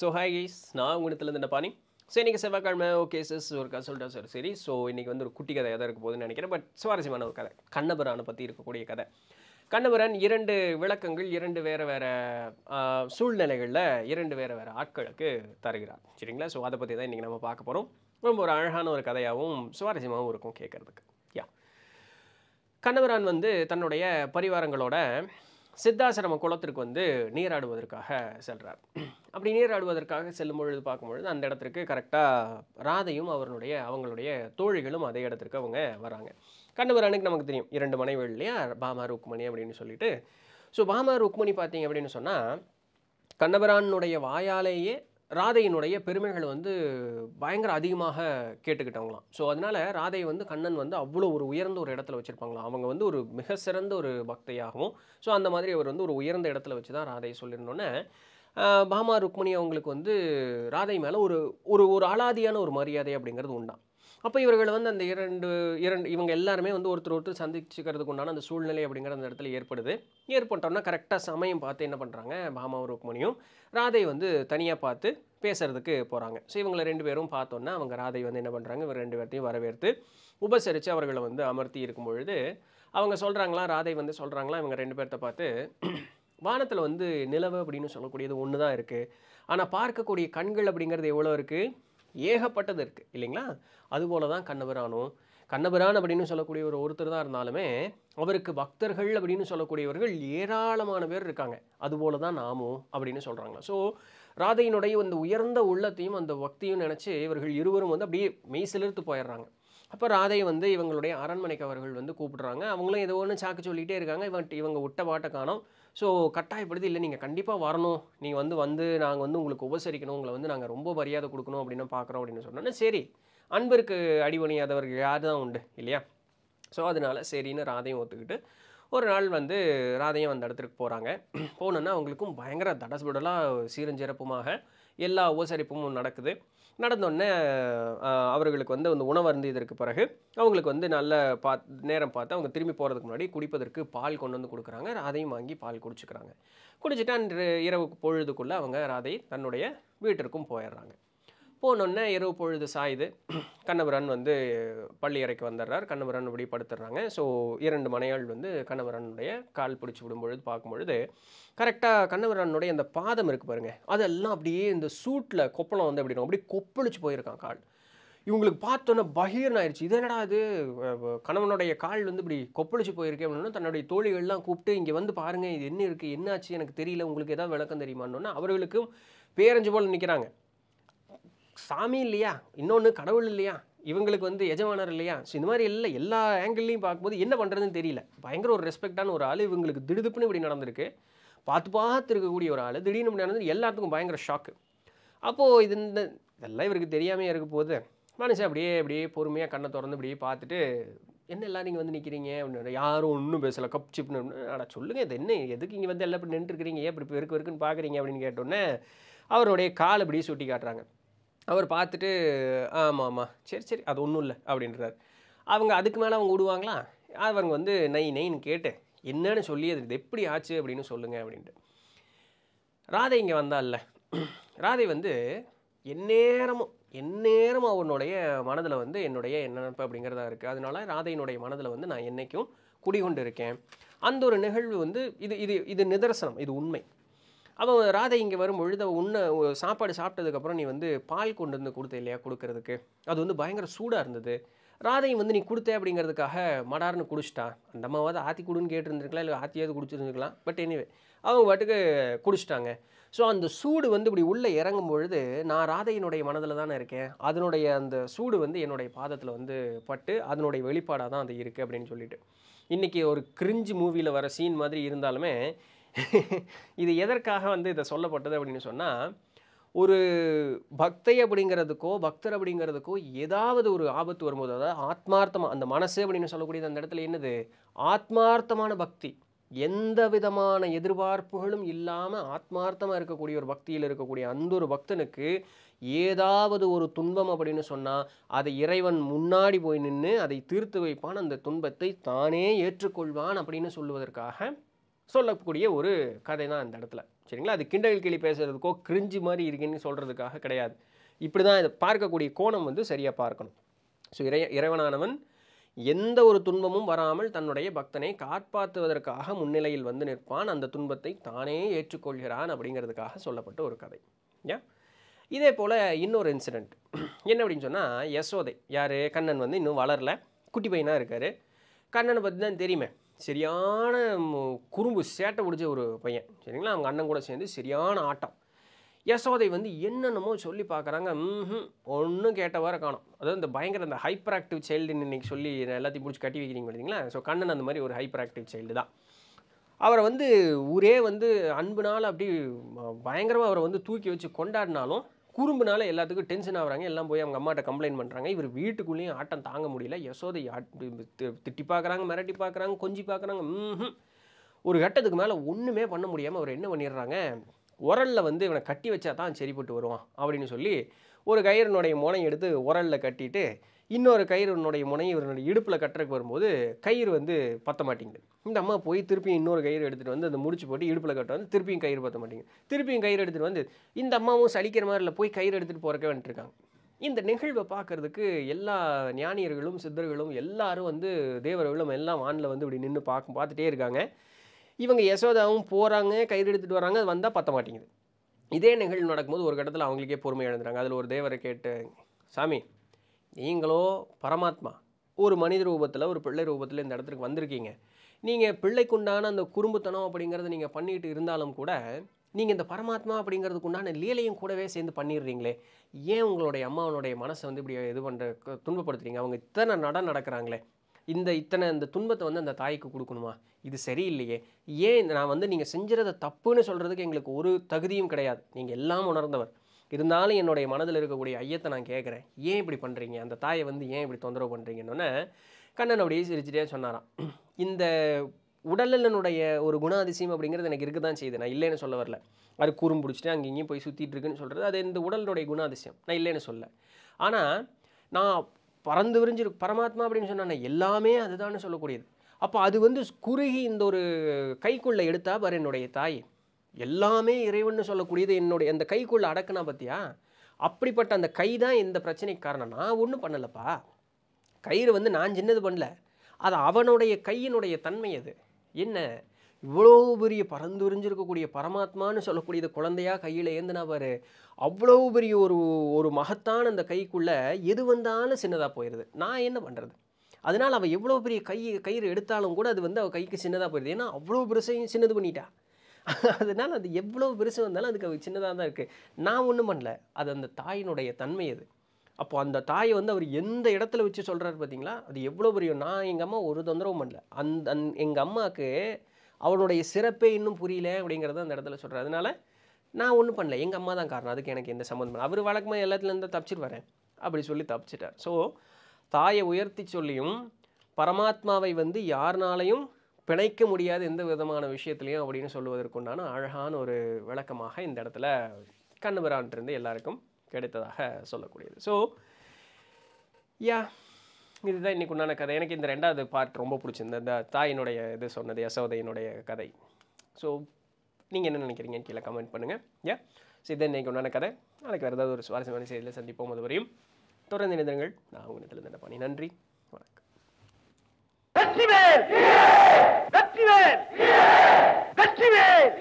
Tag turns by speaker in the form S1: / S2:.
S1: so hi guys நான் உங்களிடத்துலேருந்து என்ன பாணி ஸோ இன்றைக்கி செவ்வாய்க்கிழமை ஓகே சிஸ் ஒரு கதை சொல்லிட்டா சார் சரி ஸோ இன்றைக்கி வந்து ஒரு குட்டி கதையாக தான் இருக்க போகுதுன்னு நினைக்கிறேன் பட் சுவாரஸ்யமான ஒரு கதை கண்ணபுரானை பற்றி இருக்கக்கூடிய கதை கண்ணபுரன் இரண்டு விளக்கங்கள் இரண்டு வேறு வேறு சூழ்நிலைகளில் இரண்டு வேறு வேறு ஆட்களுக்கு தருகிறார் சரிங்களா ஸோ அதை பற்றி தான் இன்றைக்கி நம்ம பார்க்க போகிறோம் ரொம்ப ஒரு அழகான ஒரு கதையாகவும் சுவாரஸ்யமாகவும் இருக்கும் கேட்குறதுக்கு யா கண்ணபுரான் வந்து தன்னுடைய பரிவாரங்களோட சித்தாசிரம குளத்திற்கு வந்து நீராடுவதற்காக செல்கிறார் அப்படி நீராடுவதற்காக செல்லும் பொழுது பார்க்கும்பொழுது அந்த இடத்திற்கு கரெக்டாக ராதையும் அவர்களுடைய அவங்களுடைய தோழிகளும் அதே இடத்திற்கு அவங்க வராங்க கண்ணவரானுக்கு நமக்கு தெரியும் இரண்டு மனைவிகள் இல்லையா பாமா ருக்மணி அப்படின்னு சொல்லிட்டு ஸோ பாமா ருக்மணி பார்த்தீங்க அப்படின்னு சொன்னால் கண்ணபிரானுடைய வாயாலேயே ராதையினுடைய பெருமைகள் வந்து பயங்கர அதிகமாக கேட்டுக்கிட்டவங்களாம் ஸோ அதனால் ராதை வந்து கண்ணன் வந்து அவ்வளோ ஒரு உயர்ந்த ஒரு இடத்துல வச்சுருப்பாங்களாம் அவங்க வந்து ஒரு மிக சிறந்த ஒரு பக்தையாகவும் ஸோ அந்த மாதிரி அவர் வந்து ஒரு உயர்ந்த இடத்துல வச்சு தான் ராதையை சொல்லியிருந்தோன்னே பாமா ருக்மணி அவங்களுக்கு வந்து ராதை மேலே ஒரு ஒரு ஒரு அலாதியான ஒரு மரியாதை அப்படிங்கிறது உண்டாம் அப்போ இவர்கள் வந்து அந்த இரண்டு இரண்டு இவங்க எல்லாருமே வந்து ஒருத்தர் ஒருத்தர் சந்திச்சுக்கிறதுக்கு உண்டான அந்த சூழ்நிலை அப்படிங்கிற அந்த இடத்துல ஏற்படுது ஏற்பட்டோம்னா கரெக்டாக சமயம் பார்த்து என்ன பண்ணுறாங்க பாமாவும் ருக்மணியும் ராதை வந்து தனியாக பார்த்து பேசுகிறதுக்கு போகிறாங்க ஸோ இவங்களை ரெண்டு பேரும் பார்த்தோன்னா அவங்க ராதை வந்து என்ன பண்ணுறாங்க இவர் ரெண்டு பேர்த்தையும் வரவேற்று உபசரித்து அவர்களை வந்து அமர்த்தி இருக்கும் பொழுது அவங்க சொல்கிறாங்களா ராதை வந்து சொல்கிறாங்களா இவங்க ரெண்டு பேர்த்த பார்த்து வானத்தில் வந்து நிலவு அப்படின்னு சொல்லக்கூடியது ஒன்று தான் இருக்குது ஆனால் பார்க்கக்கூடிய கண்கள் அப்படிங்கிறது எவ்வளோ இருக்குது ஏகப்பட்டது இருக்குது இல்லைங்களா அதுபோல தான் கண்ணபிரானும் கண்ணபிரான் அப்படின்னு சொல்லக்கூடிய ஒரு ஒருத்தர் தான் இருந்தாலுமே அவருக்கு பக்தர்கள் அப்படின்னு சொல்லக்கூடியவர்கள் ஏராளமான பேர் இருக்காங்க அதுபோல தான் நாமும் அப்படின்னு சொல்கிறாங்களா ஸோ ராதையினுடைய அந்த உயர்ந்த உள்ளத்தையும் அந்த பக்தியும் நினச்சி இவர்கள் இருவரும் வந்து அப்படியே மெய் போயிடுறாங்க அப்போ ராதையை வந்து இவங்களுடைய அரண்மனைக்கு அவர்கள் வந்து கூப்பிடுறாங்க அவங்களும் ஏதோ ஒன்று சாக்கு சொல்லிகிட்டே இருக்காங்க இவங்க இவங்க விட்ட பாட்டை காணும் ஸோ கட்டாயப்படுத்தி இல்லை நீங்கள் கண்டிப்பாக வரணும் நீங்கள் வந்து வந்து நாங்கள் வந்து உங்களுக்கு உபசரிக்கணும் உங்களை வந்து நாங்கள் ரொம்ப மரியாதை கொடுக்கணும் அப்படின்னு பார்க்குறோம் அப்படின்னு சொன்னோன்னே சரி அன்பிற்கு அடிபணியாதவர்கள் யார் தான் உண்டு இல்லையா ஸோ அதனால் சரின்னு ராதையும் ஒத்துக்கிட்டு ஒரு நாள் வந்து ராதையும் அந்த இடத்துக்கு போகிறாங்க போனோன்னா அவங்களுக்கும் பயங்கர தடசுபடலாக சீரஞ்சிறப்புமாக எல்லா உபசரிப்பும் நடக்குது நடந்தோடனே அவர்களுக்கு வந்து அந்த உணவு அருந்தியதற்கு பிறகு அவங்களுக்கு வந்து நல்ல பா நேரம் பார்த்து அவங்க திரும்பி போகிறதுக்கு முன்னாடி குடிப்பதற்கு பால் கொண்டு வந்து கொடுக்குறாங்க ராதையும் வாங்கி பால் குடிச்சுக்கிறாங்க குடிச்சிட்டு அன்று இரவு பொழுதுக்குள்ளே அவங்க ராதை தன்னுடைய வீட்டிற்கும் போயிடுறாங்க போனோடனே இரவு பொழுது சாயுது கண்ணவரன் வந்து பள்ளி அறைக்கு வந்துடுறார் கண்ணவரன் அப்படி படுத்துடுறாங்க ஸோ இரண்டு மனையாள் வந்து கண்ணபுரனுடைய கால் பிடிச்சி விடும்பொழுது பார்க்கும்பொழுது கரெக்டாக கண்ணவரனுடைய அந்த பாதம் இருக்குது பாருங்கள் அதெல்லாம் அப்படியே இந்த சூட்டில் கொப்பளம் வந்து அப்படின்னா அப்படியே கொப்பளிச்சு போயிருக்கான் கால் இவங்களுக்கு பார்த்தோன்னே பகீரன் ஆயிடுச்சு இது என்னடா அது கணவனுடைய கால் வந்து இப்படி கொப்பளிச்சு போயிருக்கே அப்படின்னா தன்னுடைய தோழிகள்லாம் கூப்பிட்டு இங்கே வந்து பாருங்கள் இது என்ன இருக்குது என்னாச்சு எனக்கு தெரியல உங்களுக்கு ஏதாவது விளக்கம் தெரியுமான்னு அவர்களுக்கும் பேரஞ்சு போல் நிற்கிறாங்க சாமி இல்லையா இன்னொன்று கடவுள் இல்லையா இவங்களுக்கு வந்து எஜமானர் இல்லையா ஸோ இந்த மாதிரி இல்லை எல்லா ஆங்கிள்லையும் பார்க்கும்போது என்ன பண்ணுறதுன்னு தெரியல பயங்கர ஒரு ரெஸ்பெக்டான ஒரு ஆள் இவங்களுக்கு திடுதுப்புன்னு இப்படி நடந்திருக்கு பார்த்து பார்த்து இருக்கக்கூடிய ஒரு ஆள் திடீர்னு இப்படி நடந்தது எல்லாத்துக்கும் பயங்கர ஷாக்கு அப்போது இது இந்த இதெல்லாம் இவருக்கு தெரியாமையே இருக்க போது மனுஷன் அப்படியே அப்படியே பொறுமையாக கண்ணை திறந்து அப்படியே பார்த்துட்டு என்ன எல்லாம் நீங்கள் வந்து நிற்கிறீங்க அப்படின்னு யாரும் ஒன்றும் பேசலை கப் சிப்னு அடா சொல்லுங்கள் இது என்ன எதுக்கு இங்கே வந்து எல்லாம் இப்படி நின்றுருக்கிறீங்க ஏன் இப்படி பெருக்கு இருக்குன்னு பார்க்குறீங்க அப்படின்னு கேட்டோன்னே அவருடைய கால் அப்படியே சுட்டி காட்டுறாங்க அவர் பார்த்துட்டு ஆமாம் ஆமாம் சரி சரி அது ஒன்றும் இல்லை அப்படின்றார் அவங்க அதுக்கு மேலே அவங்க விடுவாங்களா அவங்க வந்து நை நைன்னு கேட்டு என்னன்னு சொல்லி அது இது எப்படி ஆச்சு அப்படின்னு சொல்லுங்கள் அப்படின்ட்டு ராதை இங்கே வந்தால்ல ராதை வந்து எந்நேரமும் எந்நேரமும் அவனுடைய மனதில் வந்து என்னுடைய என்ன அப்படிங்கிறதா இருக்குது அதனால ராதையினுடைய மனதில் வந்து நான் என்றைக்கும் குடிகொண்டு இருக்கேன் அந்த ஒரு நிகழ்வு வந்து இது இது இது நிதர்சனம் இது உண்மை அவன் ராதை இங்கே வரும் பொழுது உன்ன சாப்பாடு சாப்பிட்டதுக்கப்புறம் நீ வந்து பால் கொண்டு வந்து கொடுத்த இல்லையா கொடுக்கறதுக்கு அது வந்து பயங்கர சூடாக இருந்தது ராதையும் வந்து நீ கொடுத்த அப்படிங்கிறதுக்காக மடார்னு குடிச்சிட்டான் அந்த அம்மாவது ஆற்றி கொடுன்னு கேட்டுருந்துருக்கலாம் இல்லை ஆற்றியாவது குடிச்சிருந்துருக்கலாம் பட் எனிவே அவங்க பாட்டுக்கு குடிச்சிட்டாங்க ஸோ அந்த சூடு வந்து இப்படி உள்ளே இறங்கும் பொழுது நான் ராதையினுடைய மனதில் தானே இருக்கேன் அதனுடைய அந்த சூடு வந்து என்னுடைய பாதத்தில் வந்து பட்டு அதனுடைய வெளிப்பாடாக தான் அது இருக்குது அப்படின்னு சொல்லிட்டு இன்றைக்கி ஒரு கிரிஞ்சு மூவியில் வர சீன் மாதிரி இருந்தாலுமே இது எதற்காக வந்து இதை சொல்லப்பட்டது அப்படின்னு சொன்னால் ஒரு பக்தை அப்படிங்கிறதுக்கோ பக்தர் அப்படிங்கிறதுக்கோ ஏதாவது ஒரு ஆபத்து வரும்போது அதாவது ஆத்மார்த்தமாக அந்த மனசு அப்படின்னு சொல்லக்கூடியது அந்த இடத்துல என்னது ஆத்மார்த்தமான பக்தி எந்த விதமான எதிர்பார்ப்புகளும் இல்லாமல் ஆத்மார்த்தமாக இருக்கக்கூடிய ஒரு பக்தியில் இருக்கக்கூடிய அந்த ஒரு பக்தனுக்கு ஏதாவது ஒரு துன்பம் அப்படின்னு சொன்னால் அதை இறைவன் முன்னாடி போய் நின்று அதை தீர்த்து வைப்பான் அந்த துன்பத்தை தானே ஏற்றுக்கொள்வான் அப்படின்னு சொல்லுவதற்காக சொல்லக்கூடிய ஒரு கதை தான் அந்த இடத்துல சரிங்களா அது கிண்டல் கிளி பேசுகிறதுக்கோ கிரிஞ்சி மாதிரி இருக்குன்னு சொல்கிறதுக்காக கிடையாது இப்படி தான் இதை பார்க்கக்கூடிய கோணம் வந்து சரியாக பார்க்கணும் ஸோ இறை இறைவனானவன் எந்த ஒரு துன்பமும் வராமல் தன்னுடைய பக்தனை காப்பாற்றுவதற்காக முன்னிலையில் வந்து நிற்பான் அந்த துன்பத்தை தானே ஏற்றுக்கொள்கிறான் அப்படிங்கிறதுக்காக சொல்லப்பட்ட ஒரு கதை யா இதே போல் இன்னொரு இன்சிடெண்ட் என்ன அப்படின்னு சொன்னால் யசோதை யார் கண்ணன் வந்து இன்னும் வளரல குட்டி பையனாக இருக்கார் கண்ணனை பற்றி தான் தெரியுமே சரியான குறும்பு சேட்டை பிடிச்ச ஒரு பையன் சரிங்களா அவங்க அண்ணன் கூட சேர்ந்து சரியான ஆட்டம் யசோதை வந்து என்னென்னமோ சொல்லி பார்க்குறாங்க ம் ஒன்றும் கேட்டவாறு காணும் அதாவது இந்த பயங்கர அந்த ஹைப்பர் ஆக்டிவ் சைல்டுன்னு இன்றைக்கி சொல்லி எல்லாத்தையும் பிடிச்சி கட்டி வைக்கிறீங்க பார்த்தீங்களா ஸோ கண்ணன் அந்த மாதிரி ஒரு ஹைப்பர் ஆக்டிவ் சைல்டு தான் அவரை வந்து ஊரே வந்து அன்புனால் அப்படி பயங்கரமாக அவரை வந்து தூக்கி வச்சு கொண்டாடினாலும் குறும்புனால எல்லாத்துக்கும் டென்ஷன் ஆகிறாங்க எல்லாம் போய் அவங்க அம்மாட்ட கம்ப்ளைண்ட் பண்ணுறாங்க இவர் வீட்டுக்குள்ளேயும் ஆட்டம் தாங்க முடியல யசோதை திட்டி பார்க்குறாங்க மிரட்டி பார்க்குறாங்க கொஞ்சி பார்க்குறாங்க ஒரு கட்டத்துக்கு மேலே ஒன்றுமே பண்ண முடியாமல் அவர் என்ன பண்ணிடுறாங்க உரலில் வந்து இவனை கட்டி வச்சா தான் சரிப்பட்டு வருவான் அப்படின்னு சொல்லி ஒரு கயிறனுடைய முனை எடுத்து உரலில் கட்டிட்டு இன்னொரு கயிறு உன்னுடைய முனையை இவனுடைய இடுப்பில் கட்டுறக்கு வரும்போது கயிறு வந்து பற்ற மாட்டேங்குது இந்த அம்மா போய் திருப்பியும் இன்னொரு கயிறு எடுத்துகிட்டு வந்து அந்த முடிச்சு போட்டு இடுப்பில் கட்ட வந்து திருப்பியும் கயிறு பற்ற மாட்டேங்குது திருப்பியும் கயிறு எடுத்துகிட்டு வந்து இந்த அம்மாவும் சலிக்கிற மாதிரி இல்லை போய் கயிறு எடுத்துகிட்டு போகிறக்க வந்துட்டுருக்காங்க இந்த நிகழ்வை பார்க்குறதுக்கு எல்லா ஞானியர்களும் சித்தர்களும் எல்லாரும் வந்து தேவர்களும் எல்லாம் வானில் வந்து இப்படி நின்று பார்க்க பார்த்துட்டே இருக்காங்க இவங்க யசோதாவும் போகிறாங்க கயிறு எடுத்துகிட்டு வராங்க அது வந்தால் பற்ற மாட்டேங்குது இதே நிகழ்வு நடக்கும்போது ஒரு கட்டத்தில் அவங்களுக்கே பொறுமை எழுந்துறாங்க அதில் ஒரு தேவரை கேட்டு சாமி நீங்களோ பரமாத்மா ஒரு மனித ரூபத்தில் ஒரு பிள்ளை ரூபத்தில் இந்த இடத்துக்கு வந்திருக்கீங்க நீங்கள் பிள்ளைக்குண்டான அந்த குறும்புத்தனம் அப்படிங்கிறத நீங்கள் பண்ணிட்டு இருந்தாலும் கூட நீங்கள் இந்த பரமாத்மா அப்படிங்கிறதுக்கு உண்டான லீலையும் கூடவே சேர்ந்து பண்ணிடுறீங்களே ஏன் உங்களுடைய அம்மாவனுடைய மனசை வந்து இப்படி இது பண்ணுற துன்பப்படுத்துறீங்க அவங்க இத்தனை நட நடக்கிறாங்களே இந்த இத்தனை இந்த துன்பத்தை வந்து அந்த தாய்க்கு கொடுக்கணுமா இது சரியில்லையே ஏன் நான் வந்து நீங்கள் செஞ்சுறத தப்புன்னு சொல்கிறதுக்கு எங்களுக்கு ஒரு தகுதியும் கிடையாது நீங்கள் எல்லாம் உணர்ந்தவர் இருந்தாலும் என்னுடைய மனதில் இருக்கக்கூடிய ஐயத்தை நான் கேட்குறேன் ஏன் இப்படி பண்ணுறீங்க அந்த தாயை வந்து ஏன் இப்படி தொந்தரவு பண்ணுறீங்கன்னொன்னே கண்ணன் அப்படியே சிரிச்சிட்டே சொன்னாராம் இந்த உடலினுடைய ஒரு குணாதிசயம் அப்படிங்கிறது எனக்கு இருக்க தான் செய்யுது நான் இல்லைன்னு சொல்ல வரல அது குறும் பிடிச்சிட்டு அங்கே இங்கேயும் போய் சுற்றிட்டு இருக்குன்னு சொல்கிறது அது இந்த உடலுடைய குணாதிசயம் நான் இல்லைன்னு சொல்ல ஆனால் நான் பறந்து விரிஞ்சிரு பரமாத்மா அப்படின்னு சொன்னால் எல்லாமே அதுதான்னு சொல்லக்கூடியது அப்போ அது வந்து குறுகி இந்த ஒரு கைக்குள்ளே எடுத்தா பாரு என்னுடைய தாய் எல்லாமே இறைவன் சொல்லக்கூடியது என்னுடைய அந்த கைக்குள்ளே அடக்குனா பார்த்தியா அப்படிப்பட்ட அந்த கை தான் இந்த பிரச்சனைக்கு காரணம் நான் ஒன்றும் பண்ணலப்பா கயிறு வந்து நான் சின்னது பண்ணல அது அவனுடைய கையினுடைய தன்மை அது என்ன இவ்வளோ பெரிய பரந்துரிஞ்சிருக்கக்கூடிய பரமாத்மான்னு சொல்லக்கூடியது குழந்தையாக கையில் ஏந்தினா பாரு அவ்வளோ பெரிய ஒரு ஒரு மகத்தான அந்த கைக்குள்ளே எது வந்தாலும் சின்னதாக போயிடுது நான் என்ன பண்ணுறது அதனால் அவள் எவ்வளோ பெரிய கை கயிறு எடுத்தாலும் கூட அது வந்து அவள் கைக்கு சின்னதாக போயிடுது ஏன்னா அவ்வளோ பெருசையும் சின்னது பண்ணிட்டா அதனால் அது எவ்வளோ பெருசு வந்தாலும் அதுக்கு சின்னதாக தான் இருக்குது நான் ஒன்றும் பண்ணல அது அந்த தாயினுடைய தன்மை அது அப்போது அந்த தாயை வந்து அவர் எந்த இடத்துல வச்சு சொல்கிறாரு பார்த்தீங்களா அது எவ்வளோ பெரிய நான் எங்கள் அம்மா ஒரு தொந்தரவும் பண்ணல அந்த அந் எங்கள் அம்மாவுக்கு அவனுடைய சிறப்பே இன்னும் புரியல அப்படிங்கிறத அந்த இடத்துல சொல்கிறார் அதனால் நான் ஒன்றும் பண்ணல எங்கள் அம்மா தான் காரணம் அதுக்கு எனக்கு எந்த சம்மந்தம் அவர் வழக்கமாக எல்லாத்துலேருந்து தப்பிச்சிட்டு வரேன் அப்படி சொல்லி தப்பிச்சிட்டார் ஸோ தாயை உயர்த்தி சொல்லியும் பரமாத்மாவை வந்து யாருனாலையும் பிணைக்க முடியாத எந்த விதமான விஷயத்துலையும் அப்படின்னு சொல்லுவதற்குண்டான அழகான ஒரு விளக்கமாக இந்த இடத்துல கண்ணபிரான்ட்டிருந்து எல்லாருக்கும் கிடைத்ததாக சொல்லக்கூடியது ஸோ யா இதுதான் இன்றைக்கு உண்டான கதை எனக்கு இந்த ரெண்டாவது பார்ட் ரொம்ப பிடிச்சிருந்த இந்த தாயினுடைய இது சொன்னது யசோதையினுடைய கதை ஸோ நீங்கள் என்ன நினைக்கிறீங்கன்னு கீழே கமெண்ட் பண்ணுங்கள் யா ஸோ இதை இன்றைக்கு உண்டான கதை நாளைக்கு வேறு ஏதாவது ஒரு சுவாரஸ்யமான செய்தியில் சந்திப்போம் வரையும் தொடர்ந்து இணைந்திருங்கள் நான் உங்கள் இடத்துல என்ன பண்ணி நன்றி வணக்கம் வெற்றிவேல்